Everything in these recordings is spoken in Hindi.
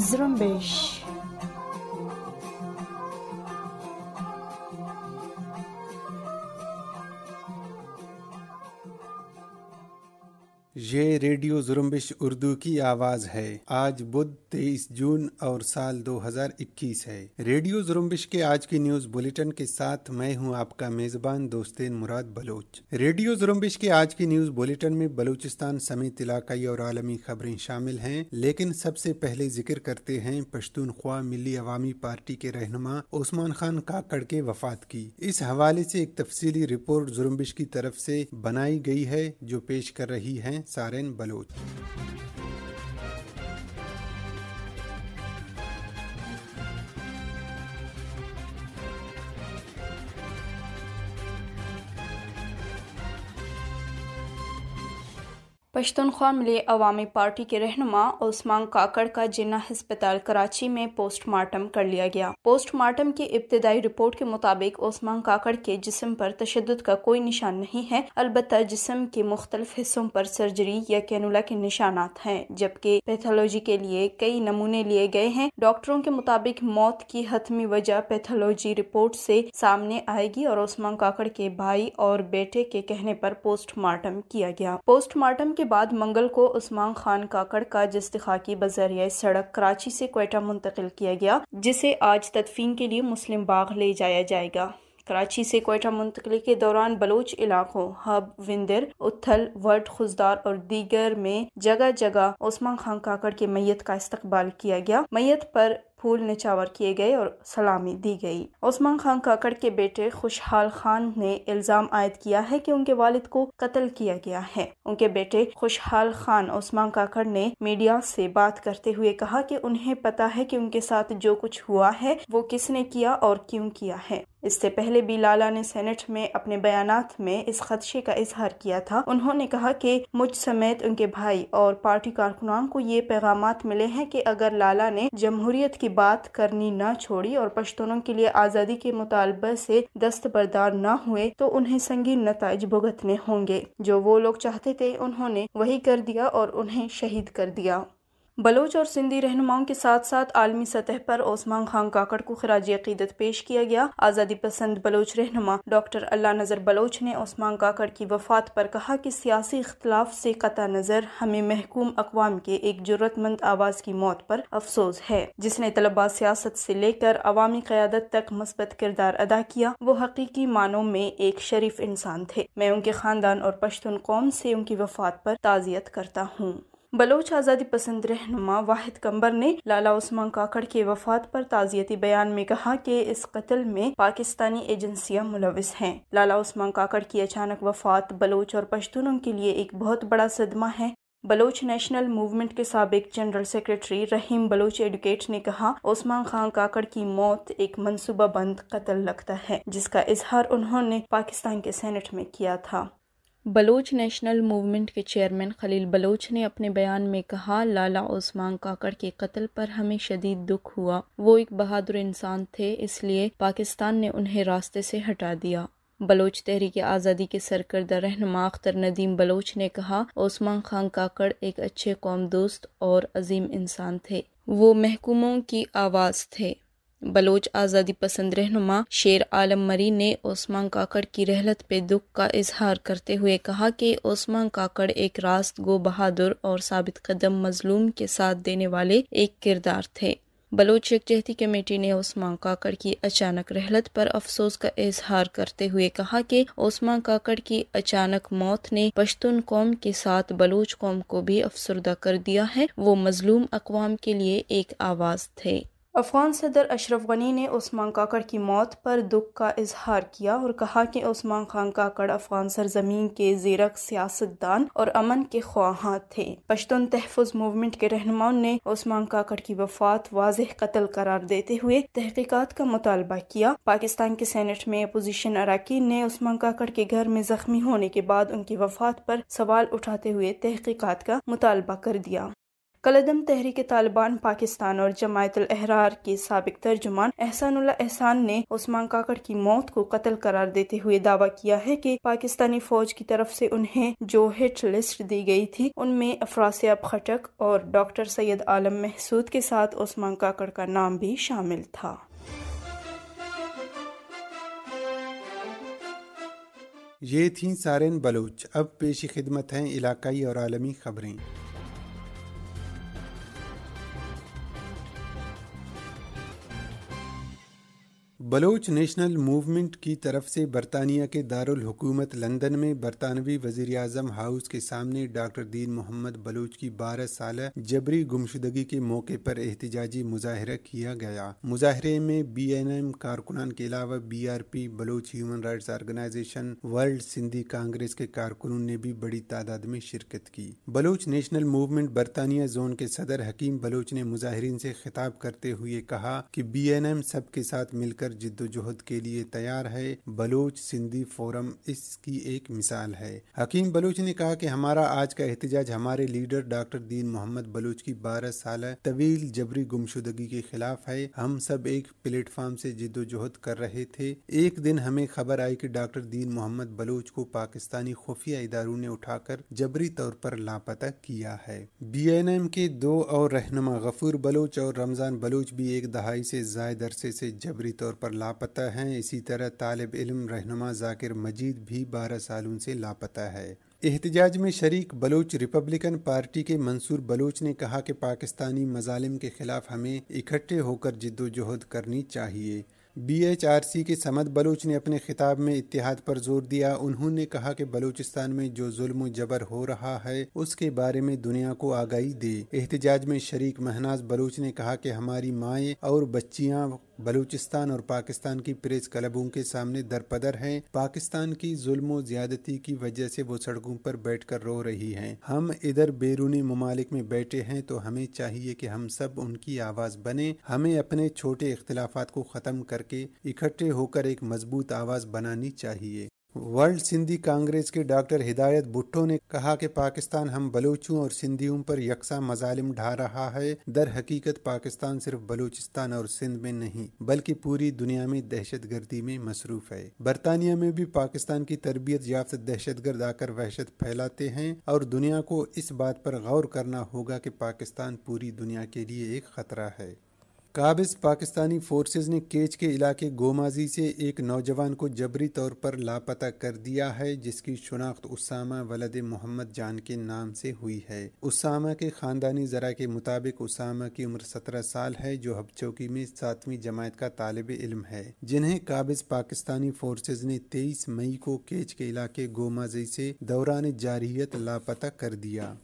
Zurambej ये रेडियो जुरम्बिश उर्दू की आवाज़ है आज बुध तेईस जून और साल 2021 है रेडियो जुरम्बिश के आज की न्यूज़ बुलेटिन के साथ मैं हूं आपका मेज़बान दोस्तेन मुराद बलोच रेडियो जुरम्बिश के आज की न्यूज़ बुलेटिन में बलूचिस्तान समेत इलाकाई और आलमी खबरें शामिल हैं लेकिन सबसे पहले जिक्र करते हैं पश्तूनख्वा मिली अवामी पार्टी के रहनुमा ओस्मान खान काकड़ के वफात की इस हवाले से एक तफसीली रिपोर्ट जुरम्बिश की तरफ से बनाई गई है जो पेश कर रही है سارن بلوچ पश्तनख्वा मिले अवामी पार्टी के रहनुमा उस्मान काकड़ का जिन्ना हस्पताल कराची में पोस्टमार्टम कर लिया गया पोस्टमार्टम की इब्तदाई रिपोर्ट के मुताबिक उस्मान काकड़ के जिसम पर तशद का कोई निशान नहीं है अलबत् जिसम के मुख्तलिफ हिस्सों पर सर्जरी या कैनुला के निशानात हैं जबकि पैथोलॉजी के लिए कई नमूने लिए गए हैं डॉक्टरों के मुताबिक मौत की हतमी वजह पैथोलॉजी रिपोर्ट से सामने आएगी और उस्मान काकड़ के भाई और बेटे के कहने पर पोस्टमार्टम किया गया पोस्टमार्टम के बाद मंगल को उस्मान खान काकड़ का जस्तिखा की बजरिया सड़क कराची से कोयटा मुंतकिल किया गया जिसे आज तदफीन के लिए मुस्लिम बाग ले जाया जाएगा कराची से कोयटा मुंतकली के दौरान बलोच इलाकों हब विंदर उथल वर्ड खुजदार और दीगर में जगह जगह उस्मान खान काकड़ के मैयत का इस्तकबाल किया गया मैयत पर फूल निचावर किए गए और सलामी दी गई उस्मान खान काकड़ के बेटे खुशहाल खान ने इल्ज़ाम आयद किया है कि उनके वालिद को कत्ल किया गया है उनके बेटे खुशहाल खान उस्मान काकड़ ने मीडिया से बात करते हुए कहा कि उन्हें पता है कि उनके साथ जो कुछ हुआ है वो किसने किया और क्यों किया है इससे पहले भी लाला ने सेनेट में अपने बयान में इस खदशे का इजहार किया था उन्होंने कहा कि मुझ समेत उनके भाई और पार्टी कारकुनान को ये पैगाम मिले हैं कि अगर लाला ने जमहूरियत की बात करनी न छोड़ी और पश्तूनों के लिए आज़ादी के मुतालबे से दस्तबरदार न हुए तो उन्हें संगीन नतज भुगतने होंगे जो वो लोग चाहते थे उन्होंने वही कर दिया और उन्हें शहीद कर दिया बलोच और सिंधी रहनुमाओं के साथ साथ आलमी सतह पर ओस्मान खान काकड़ को खराज अकीदत पेश किया गया आज़ादी पसंद बलोच रहनुमा डॉक्टर अल्लाह नज़र बलोच ने ओस्मान काकड़ की वफात पर कहा कि सियासी इख्तलाफ से कता नज़र हमें महकूम अकवाम के एक जरूरतमंद आवाज़ की मौत पर अफसोस है जिसने तलबा सियासत से लेकर अवामी क्यादत तक मस्बत किरदार अदा किया वो हकीकी मानों में एक शरीफ इंसान थे मैं उनके खानदान और पश्तन कौम से उनकी वफात पर ताज़ियत करता हूँ बलोच आज़ादी पसंद रहनुमा वाहिद कंबर ने लाला उस्मान काकड़ के वफात पर ताज़ियती बयान में कहा कि इस कत्ल में पाकिस्तानी एजेंसियां मुलविस हैं लाला उस्मान काकड़ की अचानक वफात बलोच और पश्तूनों के लिए एक बहुत बड़ा सदमा है बलोच नेशनल मूवमेंट के सबक general secretary Rahim Baloch advocate ने कहा उस्मान खान काकड़ की मौत एक मनसूबा बंद कत्ल लगता है जिसका इजहार उन्होंने पाकिस्तान के सेनेट में किया था बलोच नेशनल मूवमेंट के चेयरमैन खलील बलोच ने अपने बयान में कहा लाला उस्मान काकड़ के कत्ल पर हमें शदीद दुख हुआ वो एक बहादुर इंसान थे इसलिए पाकिस्तान ने उन्हें रास्ते से हटा दिया बलोच तहरीक आज़ादी के सरकर्दा रहनमा अख्तर नदीम बलोच ने कहा ओस्मान खान काकड़ एक अच्छे कौम दोस्त और अजीम इंसान थे वो महकूमों की आवाज़ थे बलोच आज़ादी पसंद रहनुमा शेर आलम मरी ने ओस्मान काकड़ की रहलत पे दुख का इजहार करते हुए कहा कि ओस्मान काकड़ एक रास्त गो बहादुर और साबित कदम मजलूम के साथ देने वाले एक किरदार थे बलोच यकजहती कमेटी ने ओस्मान काकड़ की अचानक रहलत पर अफसोस का इजहार करते हुए कहा कि ओस्मान काकड़ की अचानक मौत ने पश्तून कौम के साथ बलोच कौम को भी अफसरदा कर दिया है वो मजलूम अकवाम के लिए एक आवाज़ थे अफगान सदर अशरफ गनी ने उस्मान काकड़ की मौत पर दुख का इजहार किया और कहा कि उस्मान खान काकड़ अफगान सरजमीन के जीरक सियासतदान और अमन के ख्वाहा थे पश्तून तहफ़ मूवमेंट के रहनुमाओं ने उस्मान काकड़ की वफात वाज कतल करार देते हुए तहकीकत का मुतालबा किया पाकिस्तान के सैनट में अपोजिशन अरकान ने उस्मान काकड़ के घर में जख्मी होने के बाद उनकी वफात पर सवाल उठाते हुए तहकीकत का मुतालबा कर दिया कलदम तहरीक तालिबान पाकिस्तान और जमायत अहरार के सबक तर्जुमान एहसान एहसान ने उस्मान काकड़ की मौत को कत्ल करार देते हुए दावा किया है कि पाकिस्तानी फौज की तरफ से उन्हें जो हिट लिस्ट दी गई थी उनमें अफरासियाब खटक और डॉक्टर सैयद आलम महसूद के साथ उस्मान काकड़ का नाम भी शामिल था ये थी सारे बलूच अब पेशी खिदमत हैं इलाकाई और आलमी खबरें बलोच नेशनल मूवमेंट की तरफ से बरतानिया के दारुल हुकूमत लंदन में बरतानवी वजी अजम हाउस के सामने डॉक्टर दीन मोहम्मद बलोच की बारह साल जबरी गुमशुदगी के मौके पर एहतजाजी मुजाहरा किया गया मुजाहरे में बी एन एम कारकुनान के अलावा B R P Baloch human right organization world Sindhi congress के कारकुनों ने भी बड़ी तादाद में शिरकत की बलोच नेशनल मूवमेंट बरतानिया जोन के सदर हकीम बलोच ने मुजाहरीन से खिताब करते हुए कहा कि बी एन एम सब के साथ मिलकर लेकर जिद्दोजहद के लिए तैयार है बलोच सिंधी फोरम इसकी एक मिसाल है हकीम बलोच ने कहा कि हमारा आज का एहतजाज हमारे लीडर डॉक्टर दीन मोहम्मद बलोच की बारह साल तवील जबरी गुमशुदगी के खिलाफ है हम सब एक प्लेटफॉर्म से जिद्दोजहद कर रहे थे एक दिन हमें खबर आई कि डॉक्टर दीन मोहम्मद बलोच को पाकिस्तानी खुफिया इदारों ने उठाकर जबरी तौर पर लापता किया है बी एन एम के दो और रहनुमा गफूर बलोच और रमज़ान बलोच भी एक दहाई से जायद अरसे से जबरी तौर पर लापता हैं इसी तरह तालब इलम रहनुमा जाकिर मजीद भी बारह सालों से लापता है एहतजाज में शरीक बलोच रिपब्लिकन पार्टी के मंसूर बलोच ने कहा कि पाकिस्तानी मजालिम के ख़िलाफ़ हमें इकट्ठे होकर जद्दोजहद करनी चाहिए बी एच आर सी के समद बलोच ने अपने खिताब में इतिहाद पर जोर दिया उन्होंने कहा कि बलूचिस्तान में जो जुल्म जबर हो रहा है उसके बारे में दुनिया को आगाही दे एहतजाज में शरीक महनाज बलोच ने कहा कि हमारी माएँ और बच्चियाँ बलूचिस्तान और पाकिस्तान की प्रेस क्लबों के सामने दरपदर हैं पाकिस्तान की जुल्म ज्यादती की वजह से वो सड़कों पर बैठकर रो रही हैं हम इधर बैरूनी ममालिक में बैठे हैं तो हमें चाहिए कि हम सब उनकी आवाज़ बने हमें अपने छोटे इख्तलाफात को ख़त्म करके इकट्ठे होकर एक मजबूत आवाज़ बनानी चाहिए वर्ल्ड सिंधी कांग्रेस के डॉक्टर हिदायत भुट्टो ने कहा कि पाकिस्तान हम बलूचों और सिंधियों पर यकसा मजालिम ढा रहा है दर हकीकत पाकिस्तान सिर्फ बलूचिस्तान और सिंध में नहीं बल्कि पूरी दुनिया में दहशत गर्दी में मसरूफ है बरतानिया में भी पाकिस्तान की तरबियत याफ्त दहशत गर्द आकर वहशत फैलाते हैं और दुनिया को इस बात पर गौर करना होगा कि पाकिस्तान पूरी दुनिया के लिए एक खतरा है काबिज पाकिस्तानी फोर्सेज ने केच के इलाके गोमाजी से एक नौजवान को जबरी तौर पर लापता कर दिया है जिसकी शनाख्त उसामा वलद मोहम्मद जान के नाम से हुई है उसामा के ख़ानदानी ज़रा के मुताबिक उसामा की उम्र सत्रह साल है जो हबचौकी में सातवीं जमायत का तालब इल्म है जिन्हें काबिज पाकिस्तानी फोर्सेज ने तेईस मई को केच के इलाके गोमाजी से दौरान जारहियत लापता कर दिया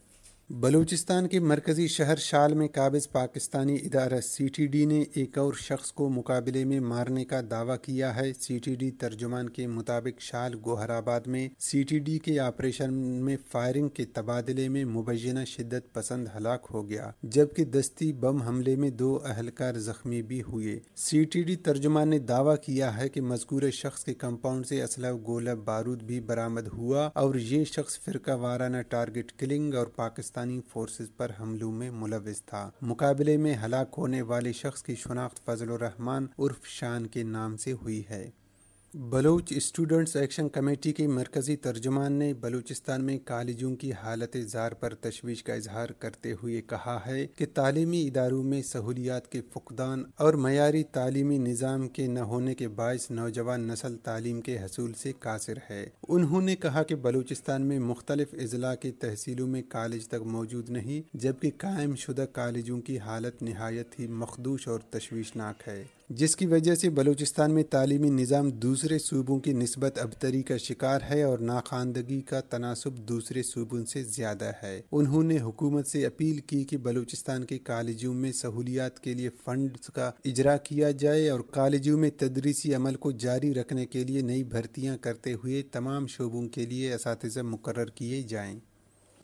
बलूचिस्तान के मरकज़ी शहर शाल में काबिज़ पाकिस्तानी इदारा सी टी डी ने एक और शख्स को मुकाबले में मारने का दावा किया है सी टी डी तर्जुमान के मुताबिक शाल गोहराबाद में सी टी डी के ऑपरेशन में फायरिंग के तबादले में मुबैना शिद्दत पसंद हलाक हो गया जबकि दस्ती बम हमले में दो अहलकार जख्मी भी हुए सी टी डी तर्जुमान ने दावा किया है कि मजकूर शख्स के कंपाउंड से असला गोला बारूद भी बरामद हुआ और ये शख्स फिरका वाराना टारगेट किलिंग और पाकिस्तान पाकिस्तानी फोर्सेज पर हमलों में मुलविस था मुकाबले में हलाक होने वाले शख्स की शनाख्त फजल रहमान उर्फ शान के नाम से हुई है बलूच स्टूडेंट्स एक्शन कमेटी के मरकज़ी तर्जुमान ने बलूचिस्तान में कॉलेजों की हालत ज़ार पर तशवीश का इजहार करते हुए कहा है कि तालीमी इदारों में सहूलियात के फुकदान और मयारी तालीमी निज़ाम के न होने के बायस नौजवान नस्ल तालीम के हसूल से कासिर है उन्होंने कहा कि बलूचिस्तान में मुख्तलिफ अजला के तहसीलों में कॉलेज तक मौजूद नहीं जबकि कायम शुदा कॉलेजों की हालत नहायत ही मखदूश और तशवीशनाक है जिसकी वजह से बलूचिस्तान में तालीमी निज़ाम दूसरे सूबों की नस्बत अबतरी का शिकार है और नाखानदगी का तनासब दूसरे सूबों से ज़्यादा है उन्होंने हुकूमत से अपील की कि बलूचिस्तान के कॉलेजों में सहूलियात के लिए फंड का इजरा किया जाए और कॉलेजों में तदरीसी अमल को जारी रखने के लिए नई भर्तियाँ करते हुए तमाम शोबों के लिए इस मुकर किए जाएँ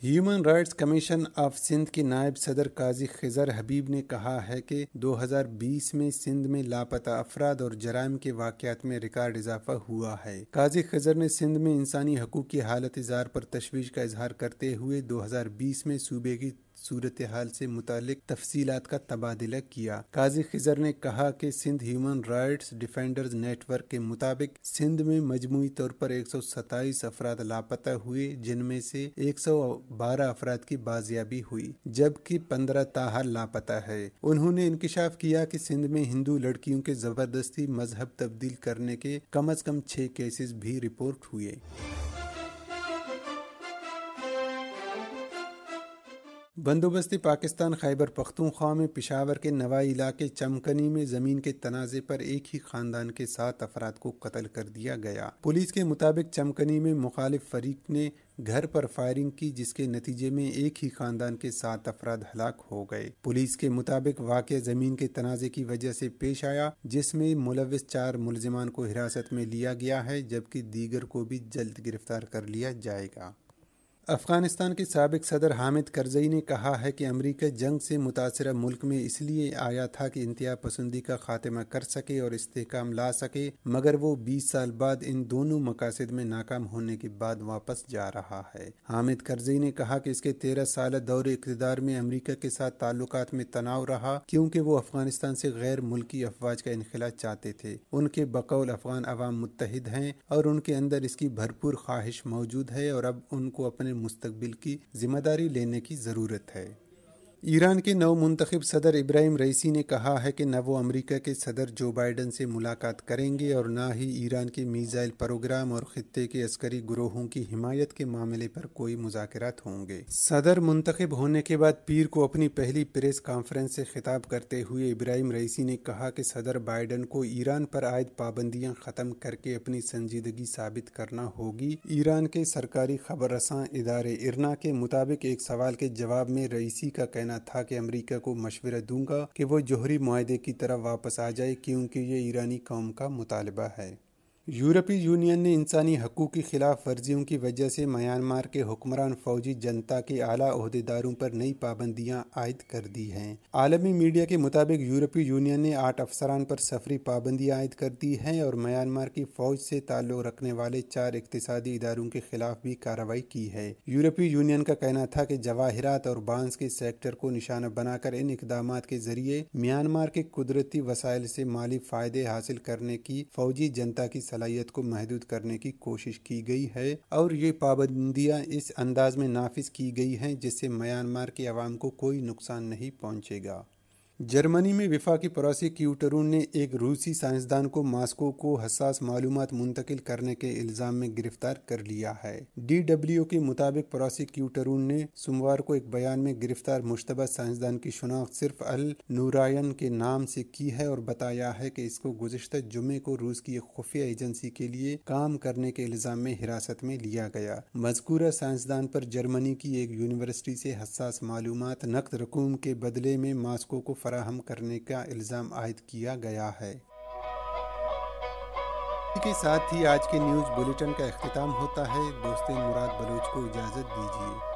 human rights commission of Sindh के नायब सदर काजी खजर हबीब ने कहा है कि 2020 में सिंध में लापता अफराद और जराइम के वाक़ात में रिकॉर्ड इजाफा हुआ है काजी खजर ने सिंध में इंसानी हकूक़ की हालत इजहार पर तशवीश का इजहार करते हुए 2020 में सूबे की सूरत हाल से मुतल तफसीत का तबादला किया काजी खजर ने कहा कि Sindh human rights defenders network के मुताबिक सिंध में मजमू तौर पर एक सौ सताईस अफराद लापता हुए जिनमें से एक सौ बारह अफराद की बाजियाबी हुई जबकि पंद्रह ताहर लापता है उन्होंने इंकशाफ किया कि सिंध में हिंदू लड़कियों के जबरदस्ती मजहब तब्दील करने के कम अज कम छः केसेस भी रिपोर्ट हुए बंदोबस्ती पाकिस्तान खैबर पख्तूनख्वा में पिशावर के नवाई इलाके चमकनी में ज़मीन के तनाज़े पर एक ही ख़ानदान के सात अफराद को कत्ल कर दिया गया पुलिस के मुताबिक चमकनी में मुखालिफ फरीक ने घर पर फायरिंग की जिसके नतीजे में एक ही खानदान के सात अफराद हलाक हो गए पुलिस के मुताबिक वाक़ जमीन के तनाजे की वजह से पेश आया जिसमें मुलविस चार मुलजमान को हिरासत में लिया गया है जबकि दीगर को भी जल्द गिरफ्तार कर लिया जाएगा अफगानिस्तान के सबक सदर हामिद करजई ने कहा है कि अमरीका जंग से मुतासर मुल्क में इसलिए आया था कि इंतहा पसंदी का खात्मा कर सके और इसकाम ला सके मगर वो 20 साल बाद इन दोनों मकासद में नाकाम होने के बाद वापस जा रहा है हामिद करजई ने कहा कि इसके तेरह साल दौर इकतदार में अमरीका के साथ ताल्लुक में तनाव रहा क्योंकि वो अफगानिस्तान से गैर मुल्की अफवाज का इनखला चाहते थे उनके बकौल अफगान अवाम मुतहद हैं और उनके अंदर इसकी भरपूर ख्वाहिश मौजूद है और अब उनको अपने अपने मुस्तबिल की जिम्मेदारी लेने की ज़रूरत है ईरान के नव मुंतखब सदर इब्राहिम रईसी ने कहा है कि न वो अमरीका के सदर जो बाइडन से मुलाकात करेंगे और न ही ईरान के मिज़ाइल प्रोग्राम और ख़त्े के अस्करी ग्रोहों की हिमायत के मामले पर कोई मुजात होंगे सदर मुंतखब होने के बाद पीर को अपनी पहली प्रेस कॉन्फ्रेंस से खिताब करते हुए इब्राहिम रईसी ने कहा कि सदर बाइडन को ईरान पर आयद पाबंदियाँ ख़त्म करके अपनी संजीदगी साबित करना होगी ईरान के सरकारी खबर रसा इदारे इरना के मुताबिक एक सवाल के जवाब में रईसी का कहना कहना था कि अमेरिका को मशवरा दूंगा कि वो जोहरी माहे की तरफ वापस आ जाए क्योंकि ये ईरानी कौम का मुतालबा है यूरोपीय यूनियन ने इंसानी हकूक़ की खिलाफ वर्जियों की वजह से म्यांमार के हुक्मरान फौजी जनता के आला अहदेदारों पर नई पाबंदियां आयद कर दी हैं आलमी मीडिया के मुताबिक यूरोपीय यूनियन ने आठ अफसरान पर सफरी पाबंदियां आयद कर दी हैं और म्यांमार की फौज से ताल्लुक रखने वाले चार इकतदी इदारों के खिलाफ भी कार्रवाई की है यूरोपीय यूनियन का कहना था कि जवाहरात और बांस के सेक्टर को निशाना बनाकर इन इकदाम के जरिए म्यांमार के कुदरती वसायल से माली फायदे हासिल करने की फौजी जनता की सलाहियत को महदूद करने की कोशिश की गई है और ये पाबंदियाँ इस अंदाज में नाफिज की गई हैं जिससे म्यांमार के आवाम को कोई नुकसान नहीं पहुँचेगा जर्मनी में विफा के क्यूटरून ने एक रूसी साइंसदान को मास्को को हसास मालूम मुंतकिल करने के इल्ज़ाम में गिरफ्तार कर लिया है डीडब्ल्यू के मुताबिक क्यूटरून ने सोमवार को एक बयान में गिरफ्तार मुश्तबा साइंसदान की शनाख्त सिर्फ अल नूरायन के नाम से की है और बताया है कि इसको गुजशत जुमे को रूस की एक खुफिया एजेंसी के लिए काम करने के इल्ज़ाम में हिरासत में लिया गया मजकूरा साइंसदान पर जर्मनी की एक यूनिवर्सिटी से हसास मालूम नकद रकूम के बदले में मास्को को फराहम करने का इल्ज़ाम आयद किया गया है के साथ ही आज के न्यूज़ बुलेटिन का अख्ताम होता है दोस्तों मुराद बलोच को इजाज़त दीजिए